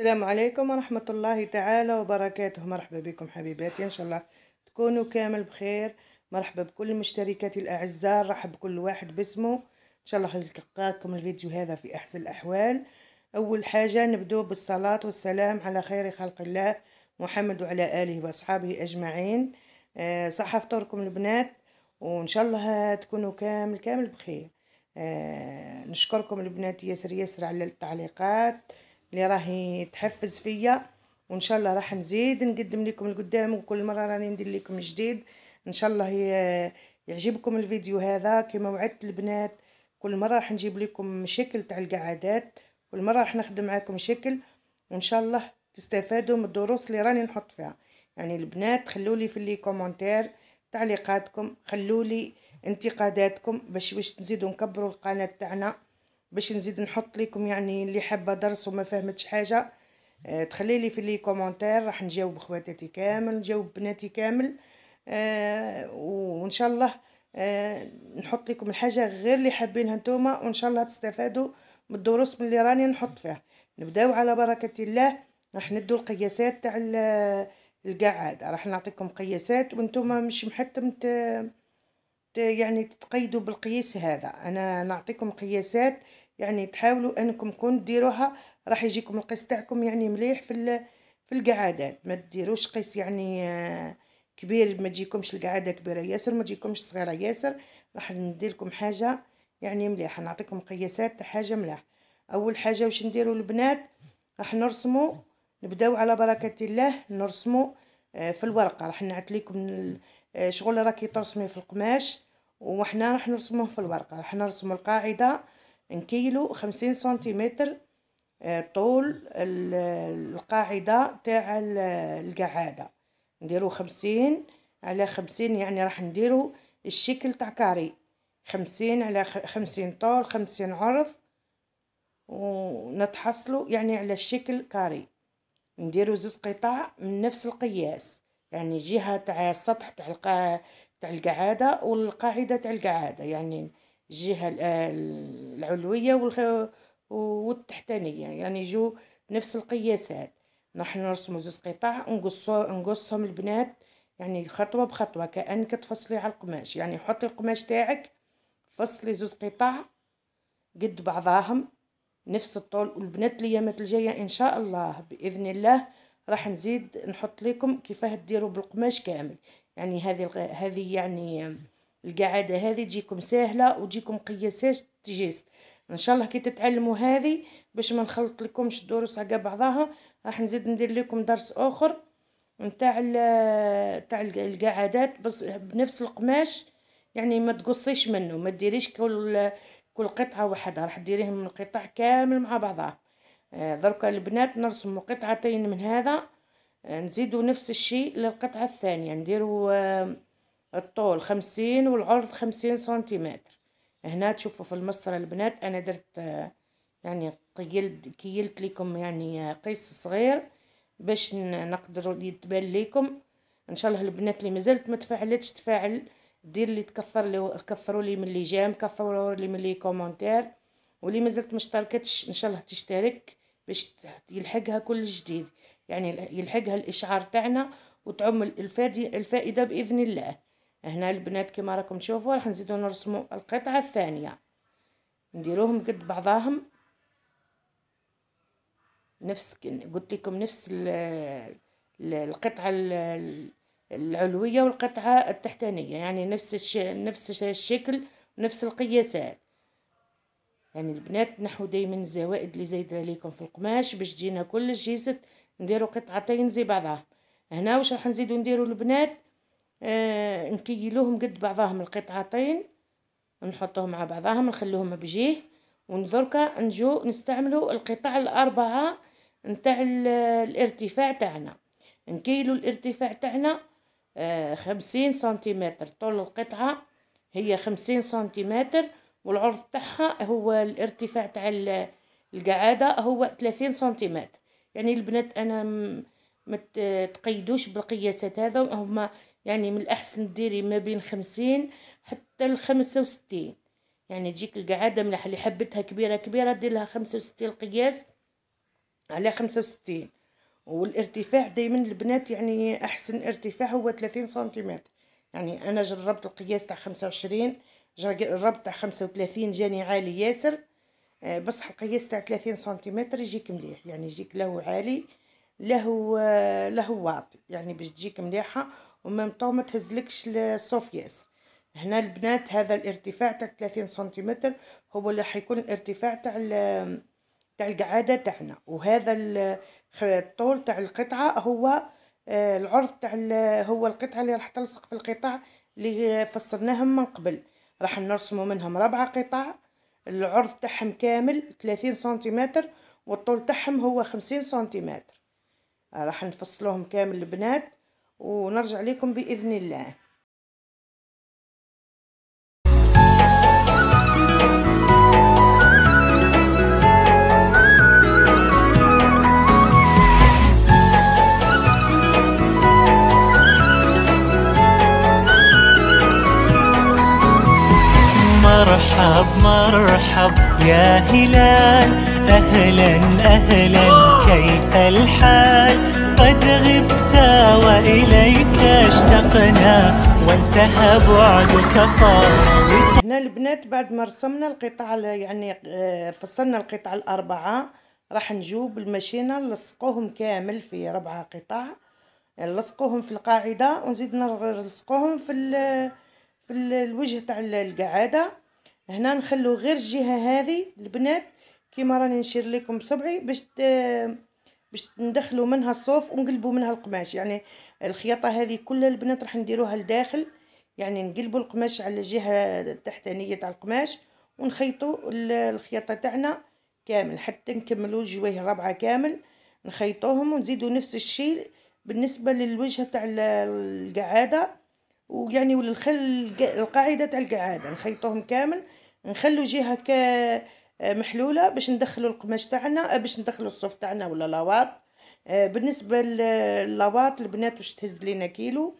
السلام عليكم ورحمة الله تعالى وبركاته مرحبا بكم حبيباتي إن شاء الله تكونوا كامل بخير مرحبا بكل مشتركاتي الأعزاء رحب بكل واحد باسمه إن شاء الله نلقاكم الفيديو هذا في أحسن الأحوال أول حاجة نبدو بالصلاة والسلام على خير خلق الله محمد وعلى آله وأصحابه أجمعين آه صحة فطوركم البنات وإن شاء الله تكونوا كامل كامل بخير آه، نشكركم البنات ياسر ياسر على التعليقات اللي راهي تحفز فيا وان شاء الله راح نزيد نقدم لكم القدام وكل مره راني ندير لكم جديد ان شاء الله يعجبكم الفيديو هذا كما وعدت البنات كل مره راح نجيب لكم شكل تاع القعدات كل مره راح نخدم معاكم شكل وان شاء الله تستفادوا من الدروس اللي راني نحط فيها يعني البنات خلوا لي في لي كومونتير تعليقاتكم خلوا لي انتقاداتكم باش باش نزيدوا نكبروا القناه تاعنا باش نزيد نحط لكم يعني اللي حابه درس وما فهمتش حاجه آه، تخلي لي في لي كومونتير راح نجاوب خواتاتي كامل نجاوب بناتي كامل آه، وان شاء الله آه، نحط لكم الحاجه غير اللي حابينها نتوما وان شاء الله تستفادوا من الدروس اللي راني نحط فيها نبداو على بركه الله راح ندو القياسات تاع الكاع راح نعطيكم قياسات وانتم مش محتم ت... يعني تتقيدوا بالقياس هذا انا نعطيكم قياسات يعني تحاولوا انكم كون ديروها راح يجيكم القيس تاعكم يعني مليح في في القعادات ما ديروش قيس يعني آه، كبير ما تجيكمش القعده كبيره ياسر ما تجيكمش صغيره ياسر راح ندير لكم حاجه يعني مليحه نعطيكم قياسات تاع حاجه مليح اول حاجه واش نديروا البنات راح نرسموا نبداو على بركه الله نرسموا آه، في الورقه راح نعت لكم آه، شغل راكي ترسمي في القماش وحنا راح نرسموه في الورقه راح نرسموا القاعده كيلو خمسين سنتيمتر آه، طول القاعدة تاع القعادة نديرو خمسين على خمسين يعني راح نديرو الشكل تاع كاري خمسين على خمسين طول خمسين عرض ونتحصلو يعني على الشكل كاري نديرو زوز قطع من نفس القياس يعني جهة تاع السطح تاع القا... تاع القعادة والقاعدة تاع القعادة يعني الجهه العلويه والتحتانيه يعني يجوا نفس القياسات راح نرسموا زوز قطع نقصو نقصهم البنات يعني خطوه بخطوه كانك تفصلي على القماش يعني حطي القماش تاعك فصلي زوز قطع قد بعضاهم نفس الطول والبنات الايامات الجايه ان شاء الله باذن الله راح نزيد نحط لكم كيفاه ديروا بالقماش كامل يعني هذه هذه يعني القعده هذه تجيكم سهله وتجيكم قياسات تجيست ان شاء الله كي تتعلموا هذه باش ما نخلط لكمش الدروس على بعضها راح نزيد ندير لكم درس اخر نتاع نتاع القعدات بس بنفس القماش يعني ما تقصيش منه ما ديريش كل كل قطعه وحدها راح ديريهم قطع كامل مع بعضها آه، دركا البنات نرسموا قطعتين من هذا آه، نزيدوا نفس الشيء للقطعه الثانيه نديروا آه، الطول خمسين والعرض خمسين سنتيمتر هنا تشوفوا في المسطرة البنات أنا درت آه، يعني قيلت كيلت لكم يعني آه، قيس صغير باش نقدروا يتبان لكم ان شاء الله البنات اللي مازالت ما تفعلتش تفاعل دير اللي تكثر لي كثروا لي من اللي جام كثروا لي من اللي كومونتير واللي مازالت ما اشتركتش ان شاء الله تشترك باش يلحقها كل جديد يعني يلحقها الاشعار تاعنا وتعم الفادي الفائده باذن الله هنا البنات كما راكم تشوفوا راح نزيدو نرسمو القطعه الثانيه نديروهم قد بعضاهم نفس قلت لكم نفس القطعه العلويه والقطعه التحتانيه يعني نفس الش... نفس الشكل نفس القياسات يعني البنات نحو دايما الزوائد اللي زايده ليكم في القماش باش تجينا كلش جيست نديرو قطعتين زي بعضها هنا واش راح نزيدو نديرو البنات آه نكيلوهم قد بعضاهم القطعتين نحطوهم مع بعضاهم نخلوهم بجيه ونذركا نجو نستعملو القطع الأربعة نتاع الارتفاع تاعنا نكيلو الارتفاع تاعنا آه، خمسين سنتيمتر طول القطعة هي خمسين سنتيمتر والعرض تاعها هو الارتفاع تاع القعادة هو ثلاثين سنتيمتر يعني البنات أنا ما تقيدوش بالقياسات هذا هما يعني من الأحسن ديري ما بين خمسين حتى الخمسة وستين يعني تجيك القعادة ملح اللي حبتها كبيرة كبيرة دير لها خمسة وستين القياس على خمسة وستين والارتفاع دايما البنات يعني أحسن ارتفاع هو ثلاثين سنتيمتر يعني أنا جربت القياس تاع خمسة وعشرين جربت تاع خمسة وثلاثين جاني عالي ياسر آه، بصح القياس تاع ثلاثين سنتيمتر يجيك مليح يعني يجيك له عالي له آه، له واطي يعني باش تجيك مليحه ومام طو ما تهزلكش السوفياس هنا البنات هذا الارتفاع تاع 30 سنتيمتر هو اللي حيكون الارتفاع تاع تاع القعاده تاعنا وهذا الطول تاع القطعه هو آه، العرض تاع هو القطعه اللي راح تلصق في القطع اللي فصلناهم من قبل راح نرسموا منهم ربعة قطع العرض تاعهم كامل 30 سنتيمتر والطول تاعهم هو 50 سنتيمتر راح نفصلوهم كامل البنات ونرجع لكم باذن الله مرحب مرحب يا هلال أهلا أهلا كيف الحال قد غبت وإليك اشتقنا وانتهى بعدك صار هنا البنات بعد ما رسمنا القطع يعني آه، فصلنا القطع الأربعة راح نجوب المشينة نلصقوهم كامل في ربعة قطع نلصقوهم في القاعدة ونزيد نلصقوهم في في الوجه تاع القعادة هنا نخلو غير الجهة هذه البنات كيما راني نشير لكم بصبعي باش باش ندخلوا منها الصوف ونقلبوا منها القماش يعني الخياطه هذه كلها البنات راح نديروها لداخل يعني نقلبوا القماش على الجهه التحتانيه تاع القماش ونخيطوا الخياطه تاعنا كامل حتى نكملوا الجويه الرابعه كامل نخيطوهم ونزيدوا نفس الشيء بالنسبه للوجهه تاع القعاده ويعني وللخل القاعده تاع القعاده نخيطوهم كامل نخلو جهه ك محلوله باش ندخلوا القماش تاعنا آه، باش ندخلوا الصوف تاعنا ولا لواط آه، بالنسبه للواط البنات واش تهز لينا كيلو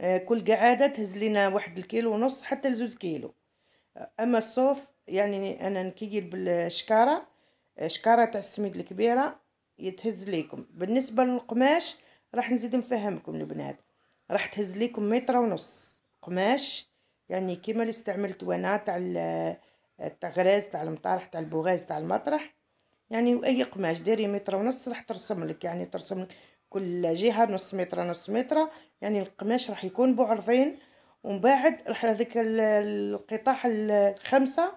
آه، كل قعاده تهز لينا واحد الكيلو ونص حتى لزوز كيلو اما الصوف يعني انا نكيل بالشكاره شكاره تاع السميد الكبيره يتهز ليكم بالنسبه للقماش راح نزيد نفهمكم البنات راح تهز ليكم متر ونص قماش يعني كيما اللي استعملت وانا تاع غراز تاع المطرح تاع البوغاز تاع المطرح يعني واي قماش ديري متر ونص راح ترسم لك يعني ترسم لك كل جهه نص متر نص متر يعني القماش راح يكون بعرضين ومن بعد راح هذاك القطاع الخمسه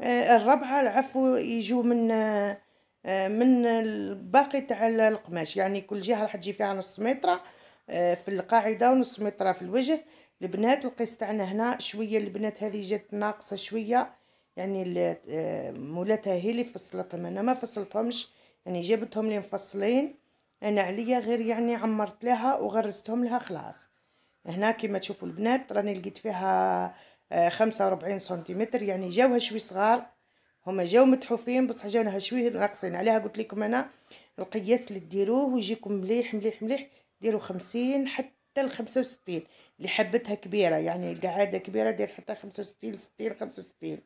آه، الربعه العفو يجوا من آه، من الباقي تاع القماش يعني كل جهه راح تجي فيها نص متر آه، في القاعده ونص متر في الوجه البنات القيس تاعنا هنا شويه البنات هذه جات ناقصه شويه يعني آه، مولاتها هي اللي فصلتهم انا ما فصلتهمش يعني جابتهم لي مفصلين انا عليا غير يعني عمرت لها وغرستهم لها خلاص هنا كما تشوفوا البنات راني لقيت فيها آه، خمسة وربعين سنتيمتر يعني جاوها شوي صغار هما جاو متحوفين بصح جاونها شوي ناقصين عليها قلت لكم انا القياس اللي ديروه ويجيكم مليح مليح مليح ديروا خمسين حتى الخمسة وستين اللي حبتها كبيرة يعني القعادة كبيرة دير حتى خمسة وستين ستين خمسة وستين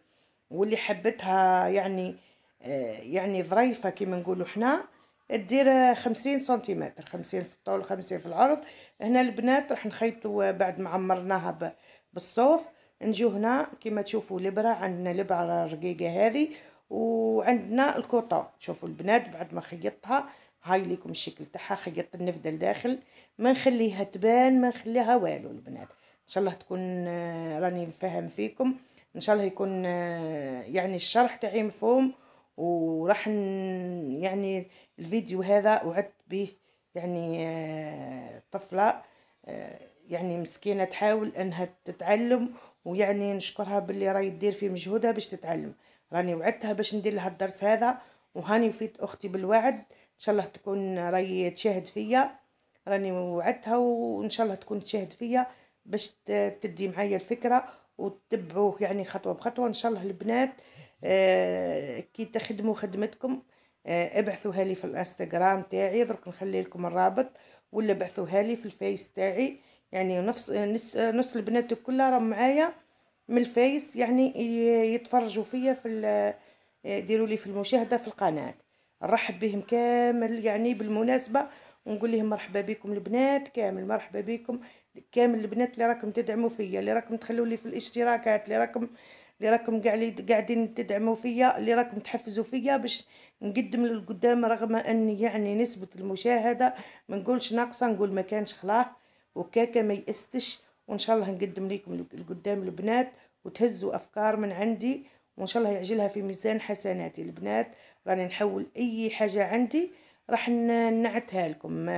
واللي حبتها يعني آه، يعني ظريفة كما نقولوا حنا تدير خمسين سنتيمتر خمسين في الطول خمسين في العرض هنا البنات راح نخيطوا بعد ما عمرناها بالصوف نجيو هنا كما تشوفوا لبرة عندنا لبرة رقيقة هذه وعندنا الكوطو تشوفوا البنات بعد ما خيطتها هاي ليكم الشكل تاعها خيطت النفدة لداخل ما نخليها تبان ما نخليها والو البنات ان شاء الله تكون آه، راني نفهم فيكم ان شاء الله يكون آه، يعني الشرح تاعي مفهوم وراح يعني الفيديو هذا وعدت به يعني آه، طفله آه، يعني مسكينه تحاول انها تتعلم ويعني نشكرها باللي راهي دير في مجهودها باش تتعلم راني وعدتها باش ندير لها الدرس هذا وهاني وفيت اختي بالوعد ان شاء الله تكون راهي تشاهد فيا راني وعدتها وان شاء الله تكون تشاهد فيا باش تدي معايا الفكره وتبعوه يعني خطوه بخطوه ان شاء الله البنات آه، كي تخدموا خدمتكم آه، ابعثوها لي في الانستغرام تاعي درك نخلي لكم الرابط ولا بعثوها لي في الفيس تاعي يعني نفس نص, نص البنات كلها راهم معايا من الفيس يعني يتفرجوا فيا في آه، يديروا لي في المشاهده في القناه نرحب بهم كامل يعني بالمناسبه ونقول لهم مرحبا بكم البنات كامل مرحبا بكم كامل البنات اللي راكم تدعموا فيا اللي راكم تخلوا لي في الاشتراكات اللي راكم اللي راكم قاعدين تدعموا فيا اللي راكم تحفزوا فيا باش نقدم للقدام رغم اني يعني نسبه المشاهده ما نقولش ناقصه نقول ما كانش خلاه وكاكا ما يأستش وان شاء الله نقدم لكم القدام البنات وتهزوا افكار من عندي وان شاء الله يعجلها في ميزان حسناتي البنات راني نحول اي حاجه عندي راح نعتها لكم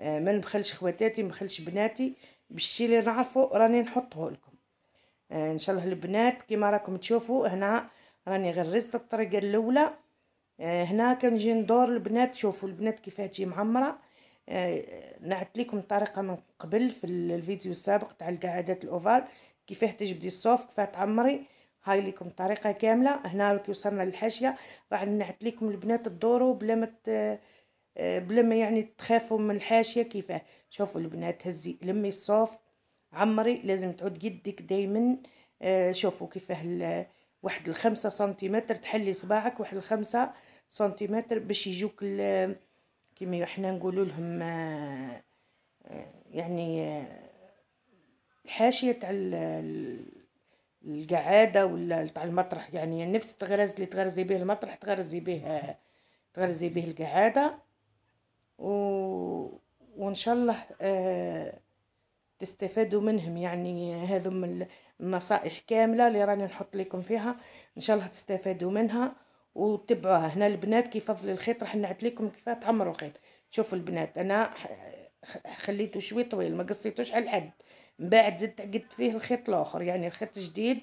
آه، ما نبخلش خواتاتي ما نبخلش بناتي بالشي اللي نعرفو راني نحطه لكم آه، ان شاء الله البنات كيما راكم تشوفوا هنا راني غرزت الطريقه الاولى آه، هنا كنجي ندور البنات شوفوا البنات كيفاه تجي معمره نعت لكم الطريقه من قبل في الفيديو السابق تاع القعدات الاوفال كيفاه تجبدي الصوف كيفاه تعمري هاي لكم الطريقه كامله هنا كي وصلنا للحاشيه راح نعت لكم البنات الدورو بلا ما آه، بلا ما يعني تخافوا من الحاشيه كيفاه شوفوا البنات هزي لمي الصوف عمري لازم تعود يدك دايما آه، شوفوا كيفاه واحد الخمسة سنتيمتر تحلي صباعك واحد الخمسة سنتيمتر باش يجوك كيما احنا نقولوا لهم آه، يعني الحاشيه تاع القعاده ولا تاع المطرح يعني نفس التغرز اللي تغرزي به المطرح تغرزي به تغرزي به القعاده و... وان شاء الله آه، تستفادوا منهم يعني هذم النصائح كامله اللي راني نحط لكم فيها ان شاء الله تستفادوا منها وتبعوها هنا البنات كيف فضل الخيط راح نعت لكم كيف تعمروا الخيط شوفوا البنات انا خليته شوي طويل ما قصيتوش على الحد من بعد زدت عقدت فيه الخيط الاخر يعني الخيط جديد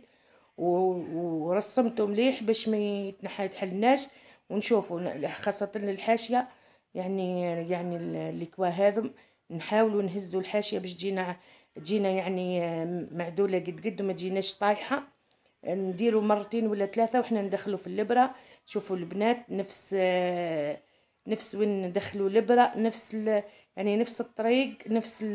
ورسمته مليح باش ما يتنحى يتحلناش ونشوفوا خاصه الحاشيه يعني يعني الكوا هذم نحاولوا نهزوا الحاشيه باش تجينا تجينا يعني آه، معدوله قد قد ما تجيناش طايحه نديروا مرتين ولا ثلاثه وحنا ندخلوا في الابره شوفوا البنات نفس آه، نفس وين ندخلوا الابره نفس يعني نفس الطريق نفس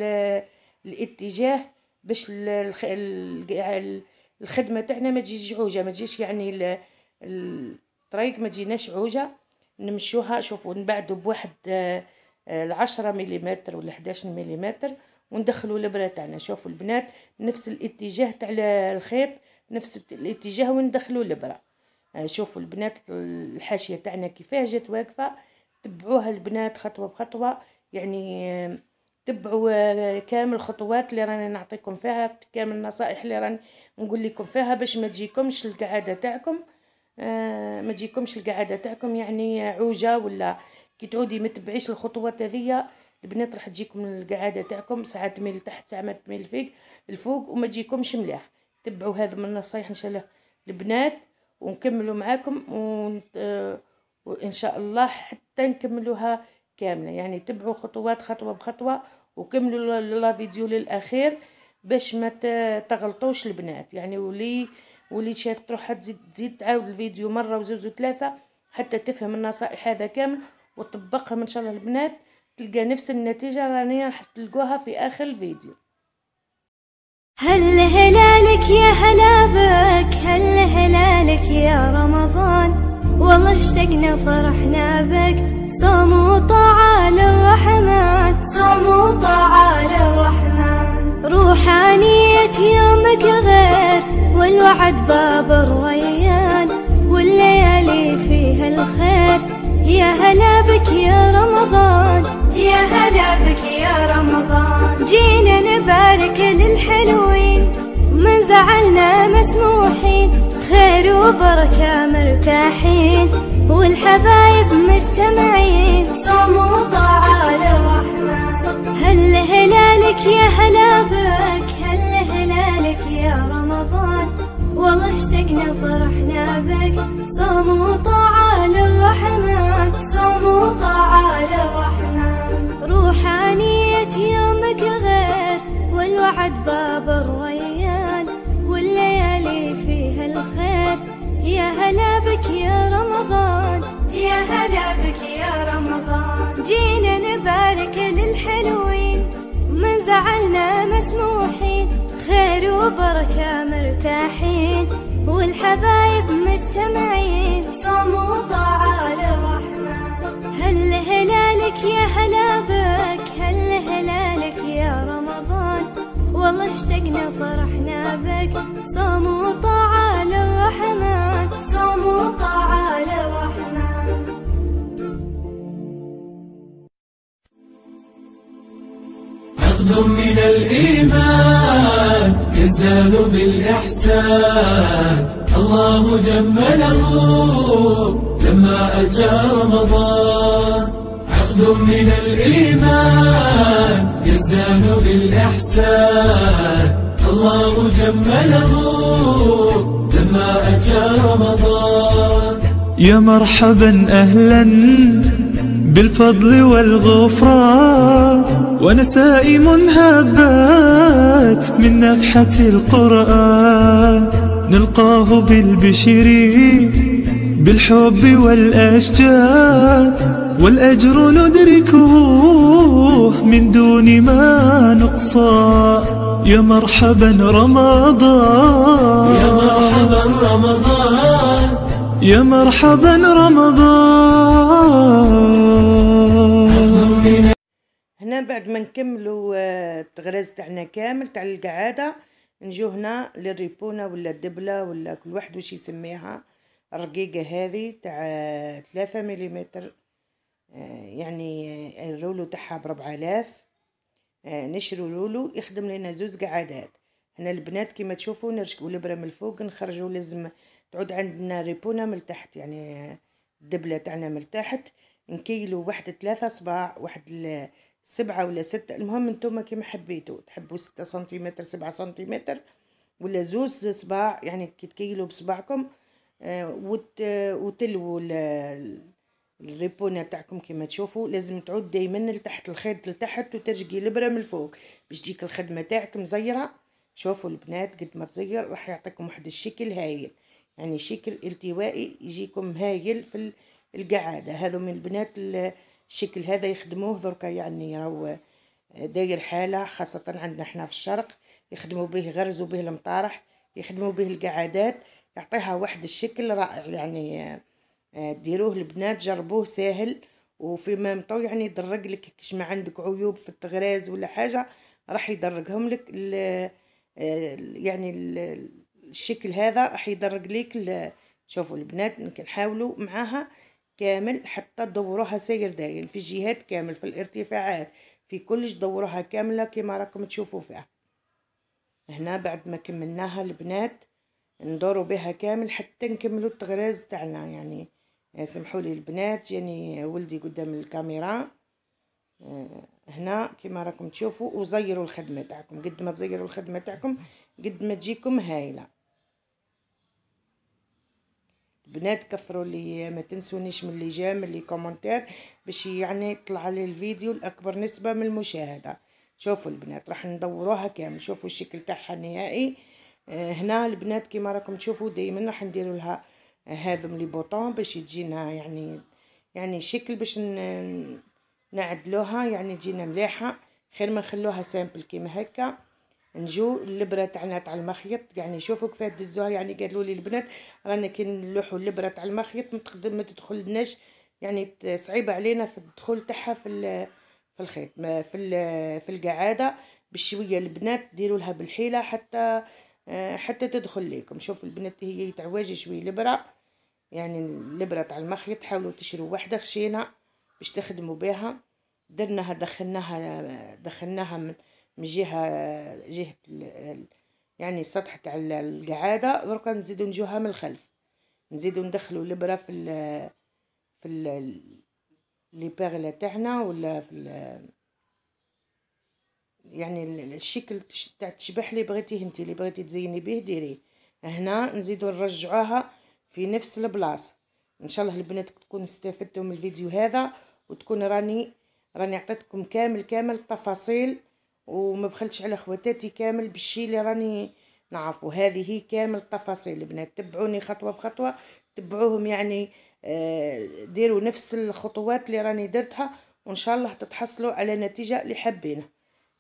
الاتجاه باش الخدمه تاعنا ما تجيش عوجه ما تجيش يعني الطريق ما تجيناش عوجه نمشوها شوفوا نبعدوا بواحد آه، العشرة مليمتر ولا 11 مليمتر وندخلوا الابره تاعنا شوفوا البنات نفس الاتجاه تاع الخيط نفس الاتجاه وندخلوا الابره آه، شوفوا البنات الحاشيه تاعنا كيفاه جات واقفه تبعوها البنات خطوه بخطوه يعني آه، تبعوا كامل الخطوات اللي راني نعطيكم فيها كامل النصائح اللي راني نقول لكم فيها باش ما تجيكمش القعاده تاعكم آه، ما تجيكمش القعده تاعكم يعني عوجه ولا كي تعودي ما تبعيش الخطوات هذيا البنات راح تجيكم القعده تاعكم ساعه تميل لتحت ساعه ما تميل فيك الفوق وما تجيكمش مليح تبعوا هذا من النصايح ان شاء الله البنات ونكملوا معاكم ونت... آه، وان شاء الله حتى نكملوها كامله يعني تبعوا خطوات خطوه بخطوه وكملوا لا فيديو للاخير باش ما تغلطوش البنات يعني ولي واللي شاف تروح تزيد تزيد تعاود الفيديو مره وزوج وثلاثه حتى تفهم النصائح هذا كامل وتطبقهم ان شاء الله البنات تلقى نفس النتيجه راني راح تلقوها في اخر الفيديو هل هلالك يا هلا بك هل هلالك يا رمضان والله اشتقنا فرحنا بك صوم وطاعة للرحمن صوم وطاعة للرحمن روحانية يومك غير والوعد باب الريان والليالي فيها الخير يا هلا بك يا رمضان يا هلا بك يا رمضان جينا نبارك للحلوين من زعلنا مسموحين خير وبركة مرتاحين والحبايب مجتمعين صوم وطاعة للرحمن هل هلالك يا هلا بك هل هلالك يا رمضان والله اشتقنا فرحنا بك صوم وطاعة للرحمن صوم وطاعة للرحمن روحانية يومك غير والوعد باب الريان مرتاحين والحبايب مجتمعين صوم وطاعة للرحمن هل هلالك يا هلا بك هل هلالك يا رمضان والله اشتقنا فرحنا بك صوم وطاعة للرحمن صوم وطاعة للرحمن نغد من الإيمان يزدان بالإحسان الله جمله لما أتى رمضان عقد من الإيمان يزدان بالإحسان الله جمله لما أتى رمضان يا مرحبا أهلا بالفضل والغفران ونسائم هبات من نفحة القرآن نلقاه بالبشر بالحب والأشجان والأجر ندركه من دون ما نقصى يا مرحبا رمضان يا مرحبا رمضان يا مرحبا رمضان هنا بعد ما نكملوا آه، التغريز تاعنا كامل تاع القعاده نجيو هنا للريبونه ولا الدبله ولا كل واحد واش يسميها الرقيقه هذه تاع 3 آه، ملم آه، يعني الرولو تاعها ب آلاف نشرو رولو يخدم لنا زوز قعادات هنا البنات كيما تشوفوا نرشكو الابره من الفوق نخرجو لازم تعود عندنا ريبونه من تحت يعني الدبله تاعنا من تحت نكيلو واحد ثلاثة صباع واحد سبعة ولا ستة المهم نتوما كيما حبيتو تحبوا ستة سنتيمتر سبعة سنتيمتر ولا زوز صباع يعني كي تكيلو بصباعكم آه وت... وتلووا الريبونة تاعكم كيما تشوفوا لازم تعود دايما لتحت الخيط لتحت وترجقي البرة من الفوق باش تجيك الخدمة تاعك مزيرة شوفوا البنات قد ما تزير راح يعطيكم واحد الشكل هايل يعني شكل التوائي يجيكم هايل في القعادة هذو من البنات اللي الشكل هذا يخدموه دركا يعني راهو داير حالة خاصة عندنا حنا في الشرق يخدموا به غرزو به المطارح يخدموا به القعادات يعطيها واحد الشكل رائع يعني آه، ديروه البنات جربوه ساهل وفي مام طو يعني يدرق لك كش ما عندك عيوب في التغراز ولا حاجة راح يدرقهم لك ال آه، يعني ال الشكل هذا راح يدرق لك شوفوا البنات نحاولوا معاها كامل حتى تدوروها ساير داير في الجهات كامل في الارتفاعات في كلش دوروها كامله كما راكم تشوفوا فيها هنا بعد ما كملناها البنات ندورو بها كامل حتى نكملو التغريز تاعنا يعني آه، سمحوا لي البنات جاني يعني ولدي قدام الكاميرا آه، هنا كما راكم تشوفوا وزيروا الخدمه تاعكم قد ما تزيروا الخدمه تاعكم قد ما تجيكم هايله بنات كثروا لي ما تنسونيش من اللي جا من اللي كومنتير باش يعني يطلع لي الفيديو الاكبر نسبه من المشاهده شوفوا البنات راح ندوروها كامل شوفوا الشكل تاعها النهائي آه، هنا البنات كيما راكم تشوفوا دائما راح نديروا لها آه، هذم لي بوطون باش تجينا يعني يعني شكل باش نعدلوها يعني تجينا مليحه خير ما نخلوها سامبل كيما هكا نجو الابره تاعنا تاع المخيط يعني شوفوا كيف دزوها يعني قالوا لي البنات رانا كي نلوحوا الابره تاع المخيط ما تخدم ما تدخلناش يعني صعيبه علينا في الدخول تاعها في في الخيط في في القعاده بشويه البنات ديروا لها بالحيله حتى آه، حتى تدخل ليكم شوفوا البنات هي تعواجي شويه الابره يعني الابره تاع المخيط حاولوا تشروا واحده خشينا باش تخدموا بها درناها دخلناها دخلناها من من جهه جهه يعني السطح تاع القعاده دركا نزيدو نجوها من الخلف نزيدو ندخلو الابره في ال في ال لي بيرل تاعنا ولا في ال يعني الشكل تاع تشبح لي بغيتيه انت اللي بغيتي تزيني به ديريه هنا نزيدو نرجعوها في نفس البلاصه ان شاء الله البنات تكون استفدتوا من الفيديو هذا وتكون راني راني عطيتكم كامل كامل التفاصيل وما بخلتش على خواتاتي كامل بالشي اللي راني نعرف هذه هي كامل التفاصيل البنات تبعوني خطوه بخطوه تبعوهم يعني آه، ديروا نفس الخطوات اللي راني درتها وان شاء الله تتحصلوا على نتيجه اللي حابينها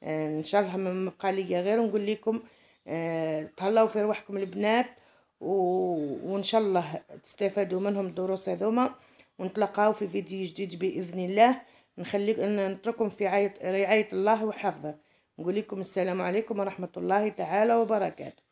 آه، ان شاء الله ما بقى ليا غير نقول لكم آه، تهلاو في روحكم البنات و... وان شاء الله تستفادوا منهم الدروس هذوما ونتلقاو في فيديو جديد باذن الله نخليك نترككم في رعايه الله وحفظه نقول لكم السلام عليكم ورحمة الله تعالى وبركاته